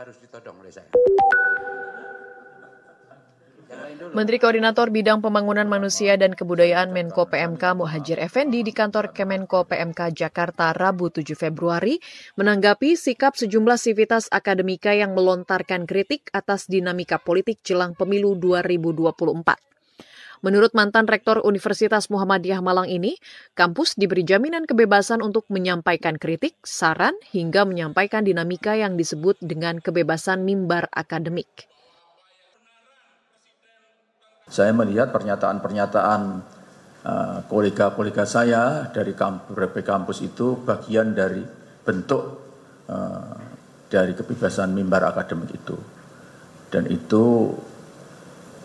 harus ditodong oleh saya? Menteri Koordinator Bidang Pembangunan Manusia dan Kebudayaan Menko PMK Muhajir Effendi di kantor Kemenko PMK Jakarta Rabu 7 Februari menanggapi sikap sejumlah sivitas akademika yang melontarkan kritik atas dinamika politik jelang pemilu 2024. Menurut mantan rektor Universitas Muhammadiyah Malang ini, kampus diberi jaminan kebebasan untuk menyampaikan kritik, saran, hingga menyampaikan dinamika yang disebut dengan kebebasan mimbar akademik. Saya melihat pernyataan-pernyataan eh, kolega-kolega saya dari berbagai kampus itu bagian dari bentuk eh, dari kebebasan mimbar akademik itu. Dan itu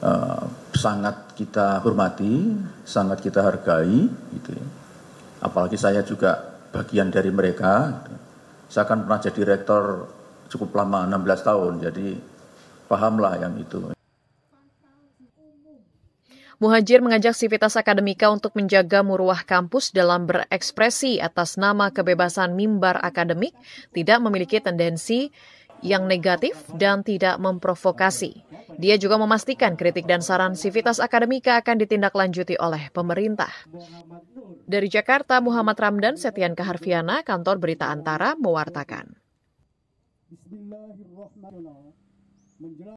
eh, sangat kita hormati, sangat kita hargai, gitu ya. apalagi saya juga bagian dari mereka. Gitu. Saya kan pernah jadi rektor cukup lama, 16 tahun, jadi pahamlah yang itu. Muhajir mengajak sivitas akademika untuk menjaga muruah kampus dalam berekspresi atas nama kebebasan mimbar akademik, tidak memiliki tendensi yang negatif dan tidak memprovokasi. Dia juga memastikan kritik dan saran Sivitas Akademika akan ditindaklanjuti oleh pemerintah. Dari Jakarta, Muhammad Ramdan Setian Kaharfiana, Kantor Berita Antara, mewartakan.